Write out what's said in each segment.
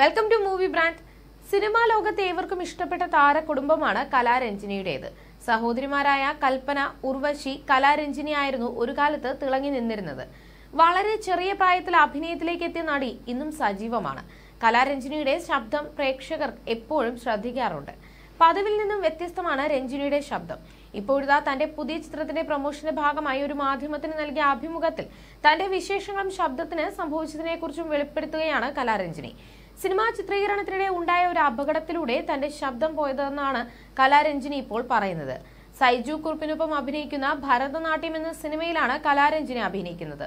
welcome to movie brand സിനിമാ ലോകത്തെ ഏവർക്കും ഇഷ്ടപ്പെട്ട താരകുടുംബമാണ് കലാരഞ്ജിനിയുടേത് സഹോദരിമാരായ കൽപ്പന ഉർവശി കലാരഞ്ജിനി ആയിരുന്നു ഒരു കാലത്ത് തിളങ്ങി നിന്നിരുന്നത് വളരെ ചെറിയ പ്രായത്തിൽ അഭിനയത്തിലേക്ക് എത്തിയ നടി ഇന്നും സജീവമാണ് കലാരഞ്ജിനിയുടെ ശബ്ദം പ്രേക്ഷകർ എപ്പോഴും ശ്രദ്ധിക്കാറുണ്ട് പതിവിൽ നിന്നും വ്യത്യസ്തമാണ് രഞ്ജിനിയുടെ ശബ്ദം ഇപ്പോഴിതാ തന്റെ പുതിയ ചിത്രത്തിന്റെ പ്രൊമോഷന്റെ ഭാഗമായി ഒരു മാധ്യമത്തിന് നൽകിയ അഭിമുഖത്തിൽ തന്റെ വിശേഷങ്ങളും ശബ്ദത്തിന് കുറിച്ചും വെളിപ്പെടുത്തുകയാണ് കലാരഞ്ജിനി സിനിമാ ചിത്രീകരണത്തിനിടെ ഉണ്ടായ ഒരു അപകടത്തിലൂടെ തന്റെ ശബ്ദം പോയതെന്നാണ് കലാരഞ്ജിനി ഇപ്പോൾ പറയുന്നത് സൈജു കുറുപ്പിനൊപ്പം അഭിനയിക്കുന്ന ഭരതനാട്യം എന്ന സിനിമയിലാണ് കലാരഞ്ജിനി അഭിനയിക്കുന്നത്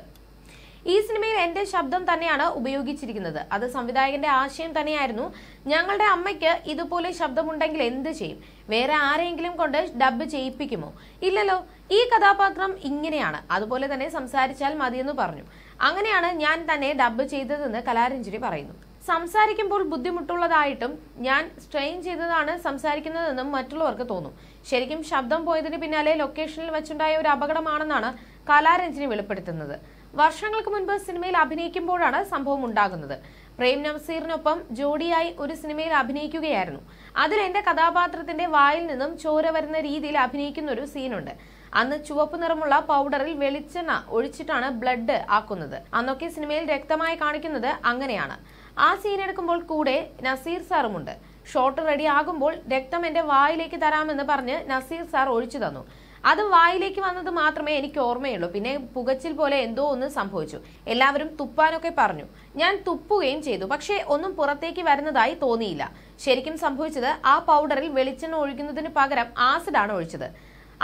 ഈ സിനിമയിൽ എന്റെ ശബ്ദം തന്നെയാണ് ഉപയോഗിച്ചിരിക്കുന്നത് അത് സംവിധായകന്റെ ആശയം തന്നെയായിരുന്നു ഞങ്ങളുടെ അമ്മയ്ക്ക് ഇതുപോലെ ശബ്ദമുണ്ടെങ്കിൽ എന്ത് ചെയ്യും വേറെ ആരെങ്കിലും കൊണ്ട് ഡബ് ചെയ്യിപ്പിക്കുമോ ഇല്ലല്ലോ ഈ കഥാപാത്രം ഇങ്ങനെയാണ് അതുപോലെ തന്നെ സംസാരിച്ചാൽ മതിയെന്ന് പറഞ്ഞു അങ്ങനെയാണ് ഞാൻ തന്നെ ഡബ് ചെയ്തതെന്ന് കലാരഞ്ജലി പറയുന്നു സംസാരിക്കുമ്പോൾ ബുദ്ധിമുട്ടുള്ളതായിട്ടും ഞാൻ സ്ട്രെയിൻ ചെയ്തതാണ് സംസാരിക്കുന്നതെന്നും മറ്റുള്ളവർക്ക് തോന്നും ശരിക്കും ശബ്ദം പോയതിന് പിന്നാലെ ലൊക്കേഷനിൽ വെച്ചുണ്ടായ ഒരു അപകടമാണെന്നാണ് കലാരഞ്ജനി വെളിപ്പെടുത്തുന്നത് വർഷങ്ങൾക്ക് മുൻപ് സിനിമയിൽ അഭിനയിക്കുമ്പോഴാണ് സംഭവം ഉണ്ടാകുന്നത് പ്രേം നസീറിനൊപ്പം ജോഡിയായി ഒരു സിനിമയിൽ അഭിനയിക്കുകയായിരുന്നു അതിൽ എന്റെ കഥാപാത്രത്തിന്റെ വായിൽ നിന്നും ചോര വരുന്ന രീതിയിൽ അഭിനയിക്കുന്ന ഒരു സീനുണ്ട് അന്ന് ചുവപ്പ് നിറമുള്ള പൗഡറിൽ വെളിച്ചെണ്ണ ഒഴിച്ചിട്ടാണ് ബ്ലഡ് ആക്കുന്നത് അന്നൊക്കെ സിനിമയിൽ രക്തമായി കാണിക്കുന്നത് അങ്ങനെയാണ് ആ സീൻ എടുക്കുമ്പോൾ കൂടെ നസീർ സാറുമുണ്ട് ഷോട്ട് റെഡി ആകുമ്പോൾ രക്തം എന്റെ വായിലേക്ക് തരാമെന്ന് പറഞ്ഞ് നസീർ സാർ ഒഴിച്ചു തന്നു അത് വായിലേക്ക് വന്നത് മാത്രമേ എനിക്ക് ഓർമ്മയുള്ളൂ പിന്നെ പുകച്ചിൽ പോലെ എന്തോ ഒന്ന് സംഭവിച്ചു എല്ലാവരും തുപ്പാനൊക്കെ പറഞ്ഞു ഞാൻ തുപ്പുകയും ചെയ്തു പക്ഷേ ഒന്നും പുറത്തേക്ക് വരുന്നതായി തോന്നിയില്ല ശരിക്കും സംഭവിച്ചത് ആ പൗഡറിൽ വെളിച്ചെണ്ണ ഒഴിക്കുന്നതിന് പകരം ആസിഡാണ് ഒഴിച്ചത്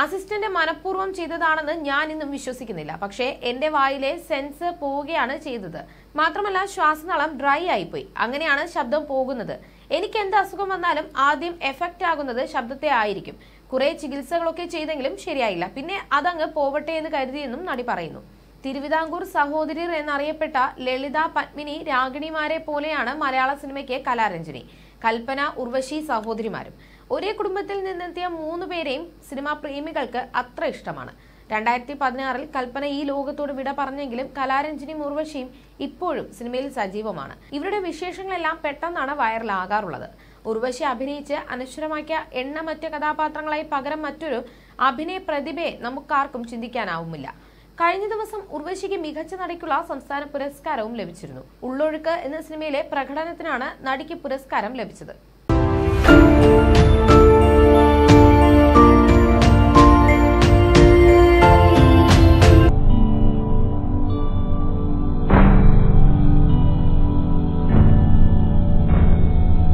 അസിസ്റ്റന്റ് മനഃപൂർവ്വം ചെയ്തതാണെന്ന് ഞാൻ ഇന്നും വിശ്വസിക്കുന്നില്ല പക്ഷേ എന്റെ വായിലെ സെൻസ് പോവുകയാണ് ചെയ്തത് മാത്രമല്ല ശ്വാസനാളം ഡ്രൈ ആയിപ്പോയി അങ്ങനെയാണ് ശബ്ദം പോകുന്നത് എനിക്ക് എന്ത് അസുഖം വന്നാലും ആദ്യം എഫക്റ്റ് ആകുന്നത് ശബ്ദത്തെ ആയിരിക്കും കുറെ ചികിത്സകളൊക്കെ ചെയ്തെങ്കിലും ശരിയായില്ല പിന്നെ അതങ്ങ് പോവട്ടെ എന്ന് കരുതിയെന്നും നടി പറയുന്നു തിരുവിതാംകൂർ സഹോദരിർ എന്നറിയപ്പെട്ട ലളിത പത്മിനി രാഗിണിമാരെ പോലെയാണ് മലയാള സിനിമയ്ക്ക് കലാരഞ്ജനി കൽപ്പന ഉർവശി സഹോദരിമാരും ഒരേ കുടുംബത്തിൽ നിന്നെത്തിയ മൂന്ന് പേരെയും സിനിമാ പ്രേമികൾക്ക് അത്ര ഇഷ്ടമാണ് രണ്ടായിരത്തി പതിനാറിൽ കൽപ്പന ഈ ലോകത്തോട് വിട പറഞ്ഞെങ്കിലും കലാരഞ്ജനിയും ഉർവശിയും ഇപ്പോഴും സിനിമയിൽ സജീവമാണ് ഇവരുടെ വിശേഷങ്ങളെല്ലാം പെട്ടെന്നാണ് വൈറലാകാറുള്ളത് ഉർവശി അഭിനയിച്ച് അനശ്വരമാക്കിയ എണ്ണമറ്റ കഥാപാത്രങ്ങളായി പകരം മറ്റൊരു അഭിനയ പ്രതിഭയെ നമുക്കാർക്കും ചിന്തിക്കാനാവുമില്ല കഴിഞ്ഞ ദിവസം ഉർവശിക്ക് മികച്ച നടിക്കുള്ള സംസ്ഥാന പുരസ്കാരവും ലഭിച്ചിരുന്നു ഉള്ളൊഴുക്ക് എന്ന സിനിമയിലെ പ്രകടനത്തിനാണ് നടിക്ക് പുരസ്കാരം ലഭിച്ചത്